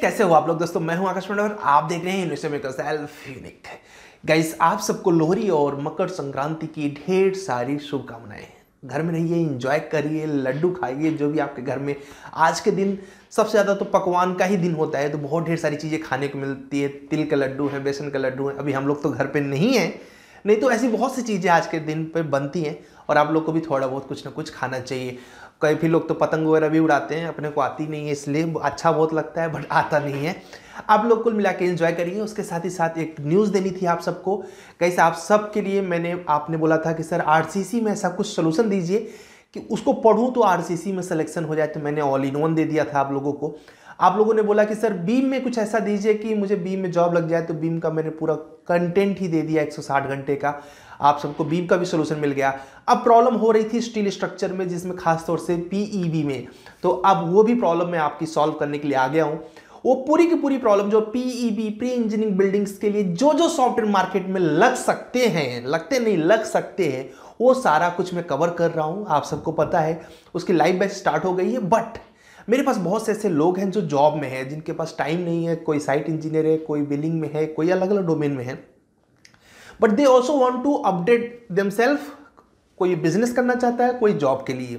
कैसे हो आप लोग दोस्तों मैं हूं आकाश पंडा और आप देख रहे हैं सेल्फ यूनिक गाइस आप सबको लोहरी और मकर संक्रांति की ढेर सारी शुभकामनाएं घर में रहिए इंजॉय करिए लड्डू खाइए जो भी आपके घर में आज के दिन सबसे ज़्यादा तो पकवान का ही दिन होता है तो बहुत ढेर सारी चीज़ें खाने को मिलती है तिल का लड्डू है बेसन का लड्डू है अभी हम लोग तो घर पर नहीं हैं नहीं तो ऐसी बहुत सी चीज़ें आज के दिन पर बनती हैं और आप लोग को भी थोड़ा बहुत कुछ ना कुछ खाना चाहिए कई भी लोग तो पतंग वगैरह भी उड़ाते हैं अपने को आती नहीं है इसलिए अच्छा बहुत लगता है बट आता नहीं है आप लोग कुल मिला के इन्जॉय करिए उसके साथ ही साथ एक न्यूज़ देनी थी आप सबको कैसे आप सबके लिए मैंने आपने बोला था कि सर आरसीसी में ऐसा कुछ सोल्यूशन दीजिए कि उसको पढ़ूँ तो आरसीसी में सिलेक्शन हो जाए तो मैंने ऑल इन वन दे दिया था आप लोगों को आप लोगों ने बोला कि सर बीम में कुछ ऐसा दीजिए कि मुझे बीम में जॉब लग जाए तो बीम का मैंने पूरा कंटेंट ही दे दिया 160 घंटे का आप सबको बीम का भी सोल्यूशन मिल गया अब प्रॉब्लम हो रही थी स्टील स्ट्रक्चर में जिसमें खासतौर से पीईबी में तो अब वो भी प्रॉब्लम मैं आपकी सॉल्व करने के लिए आ गया हूँ वो पूरी की पूरी प्रॉब्लम जो पीईबी प्री इंजीनियरिंग बिल्डिंग्स के लिए जो जो सॉफ्टवेयर मार्केट में लग सकते हैं लगते नहीं लग सकते हैं वो सारा कुछ मैं कवर कर रहा हूँ आप सबको पता है उसकी लाइफ बैच स्टार्ट हो गई है बट मेरे पास बहुत से ऐसे लोग हैं जो जॉब में हैं जिनके पास टाइम नहीं है कोई साइट इंजीनियर है कोई बिलिंग में है कोई अलग अलग डोमेन में है but they also want to update themselves कोई बिजनेस करना चाहता है कोई जॉब के लिए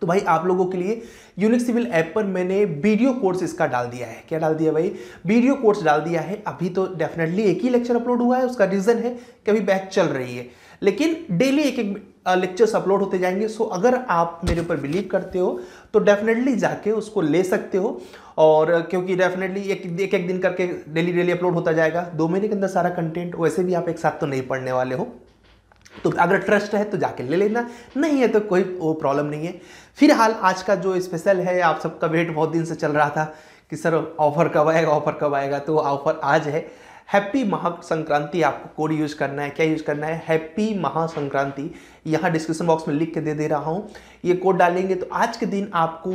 तो भाई आप लोगों के लिए यूनिक सिविल ऐप पर मैंने वीडियो कोर्स इसका डाल दिया है क्या डाल दिया भाई वीडियो कोर्स डाल दिया है अभी तो डेफिनेटली एक ही लेक्चर अपलोड हुआ है उसका रीज़न है कि अभी बैच चल रही है लेकिन डेली एक एक लेक्चर्स अपलोड होते जाएंगे सो अगर आप मेरे ऊपर बिलीव करते हो तो डेफिनेटली जाके उसको ले सकते हो और क्योंकि डेफिनेटली एक एक एक दिन करके डेली डेली अपलोड होता जाएगा दो महीने के अंदर सारा कंटेंट वैसे भी आप एक साथ तो नहीं पढ़ने वाले हो तो अगर ट्रस्ट है तो जाके ले लेना नहीं है तो कोई वो प्रॉब्लम नहीं है फिलहाल आज का जो स्पेशल है आप सबका वेट बहुत दिन से चल रहा था कि सर ऑफर कब आएगा ऑफर कब आएगा तो ऑफर आज है हैप्पी महासंक्रांति आपको कोड यूज़ करना है क्या यूज़ करना है हैप्पी महासंक्रांति यहाँ डिस्क्रिप्शन बॉक्स में लिख के दे दे रहा हूँ ये कोड डालेंगे तो आज के दिन आपको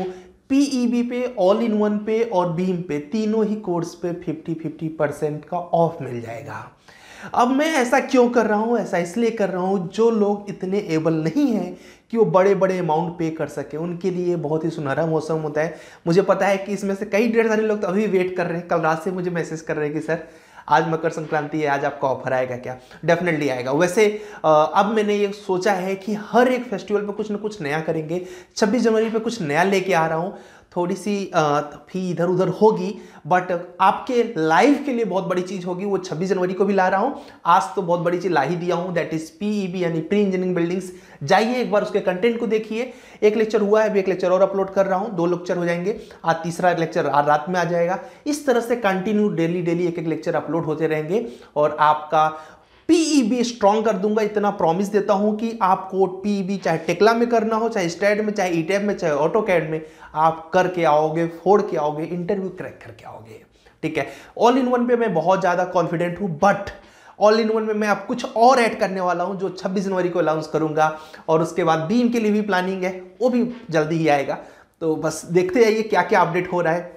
B e pay all in one pay और बीम पे तीनों ही कोर्स पे 50 50 परसेंट का ऑफ मिल जाएगा अब मैं ऐसा क्यों कर रहा हूँ ऐसा इसलिए कर रहा हूँ जो लोग इतने एबल नहीं हैं कि वो बड़े बड़े अमाउंट पे कर सकें उनके लिए बहुत ही सुनहरा मौसम होता है मुझे पता है कि इसमें से कई ढेर सारे लोग तो अभी वेट कर रहे हैं कल रात से मुझे मैसेज कर रहे हैं कि सर आज मकर संक्रांति है आज आपका ऑफर आएगा क्या डेफिनेटली आएगा वैसे अब मैंने ये सोचा है कि हर एक फेस्टिवल पे कुछ ना कुछ नया करेंगे 26 जनवरी पे कुछ नया लेके आ रहा हूँ थोड़ी सी फी इधर उधर होगी बट आपके लाइफ के लिए बहुत बड़ी चीज़ होगी वो 26 जनवरी को भी ला रहा हूँ आज तो बहुत बड़ी चीज़ ला ही दिया हूँ दैट इज़ बी यानी प्री इंजीनियरिंग बिल्डिंग्स जाइए एक बार उसके कंटेंट को देखिए एक लेक्चर हुआ है अभी एक लेक्चर और अपलोड कर रहा हूँ दो लेक्चर हो जाएंगे आज तीसरा लेक्चर आज रात में आ जाएगा इस तरह से कंटिन्यू डेली डेली एक एक लेक्चर अपलोड होते रहेंगे और आपका पीईबी स्ट्रांग e कर दूंगा इतना प्रॉमिस देता हूं कि आपको पीईबी e चाहे टेक्ला में करना हो चाहे स्टेट में चाहे ईटैब e में चाहे ऑटो कैड में आप करके आओगे फोड़ के आओगे इंटरव्यू क्रैक करके आओगे ठीक है ऑल इन वन पे मैं बहुत ज़्यादा कॉन्फिडेंट हूँ बट ऑल इन वन में मैं आप कुछ और ऐड करने वाला हूँ जो 26 जनवरी को अनाउंस करूंगा और उसके बाद बीम के लिए भी प्लानिंग है वो भी जल्दी ही आएगा तो बस देखते जाइए क्या क्या अपडेट हो रहा है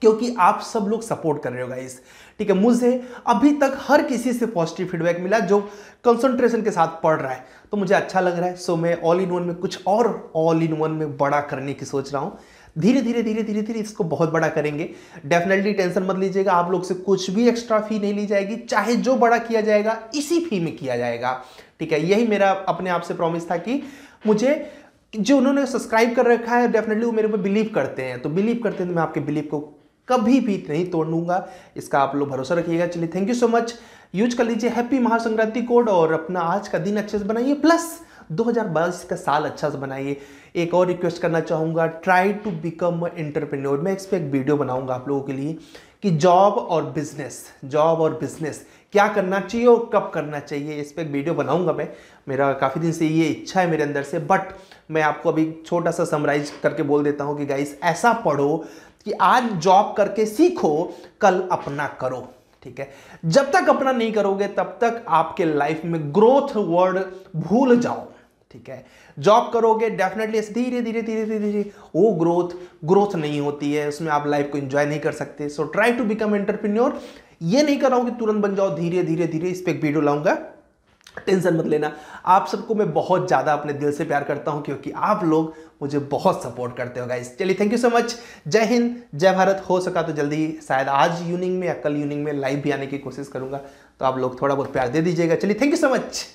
क्योंकि आप सब लोग सपोर्ट कर रहे हो गाइस ठीक है मुझे अभी तक हर किसी से पॉजिटिव फीडबैक मिला जो कंसंट्रेशन के साथ पढ़ रहा है तो मुझे अच्छा लग रहा है सो मैं ऑल इन वन में कुछ और ऑल इन वन में बड़ा करने की सोच रहा हूँ धीरे धीरे धीरे धीरे धीरे इसको बहुत बड़ा करेंगे डेफिनेटली टेंशन मत लीजिएगा आप लोग से कुछ भी एक्स्ट्रा फी नहीं ली जाएगी चाहे जो बड़ा किया जाएगा इसी फी में किया जाएगा ठीक है यही मेरा अपने आप से प्रॉमिस था कि मुझे जो उन्होंने सब्सक्राइब कर रखा है डेफिनेटली वो मेरे ऊपर बिलीव करते हैं तो बिलीव करते हैं तो मैं आपके बिलीव को कभी भी नहीं तोड़ लूंगा इसका आप लोग भरोसा रखिएगा चलिए thank you so much use कर लीजिए हैप्पी महासंक्रांति कोड और अपना आज का दिन अच्छे से बनाइए प्लस 2022 का साल अच्छा से बनाइए एक और रिक्वेस्ट करना चाहूँगा ट्राई टू बिकम इंटरप्रेन्योर मैं इस पर एक वीडियो बनाऊंगा आप लोगों के लिए कि जॉब और बिजनेस जॉब और बिजनेस क्या करना चाहिए और कब करना चाहिए इस पर एक वीडियो बनाऊंगा मैं मेरा काफ़ी दिन से ये इच्छा है मेरे अंदर से बट मैं आपको अभी छोटा सा समराइज करके बोल देता हूँ कि गाइस ऐसा पढ़ो कि आज जॉब करके सीखो कल अपना करो ठीक है जब तक अपना नहीं करोगे तब तक आपके लाइफ में ग्रोथ वर्ड भूल जाओ ठीक है जॉब करोगे डेफिनेटली धीरे धीरे धीरे धीरे धीरे वो ग्रोथ ग्रोथ नहीं होती है उसमें आप लाइफ को एंजॉय नहीं कर सकते so try to become entrepreneur ये नहीं कर रहा हूं कि तुरंत बन जाओ धीरे धीरे धीरे इस पर एक वीडियो लाऊंगा टेंशन मत लेना आप सबको मैं बहुत ज़्यादा अपने दिल से प्यार करता हूँ क्योंकि आप लोग मुझे बहुत सपोर्ट करते हो गाइज चलिए थैंक यू सो मच जय हिंद जय भारत हो सका तो जल्दी शायद आज यूनिंग में या कल यूनिंग में लाइव भी आने की कोशिश करूँगा तो आप लोग थोड़ा बहुत प्यार दे दीजिएगा चलिए थैंक यू सो मच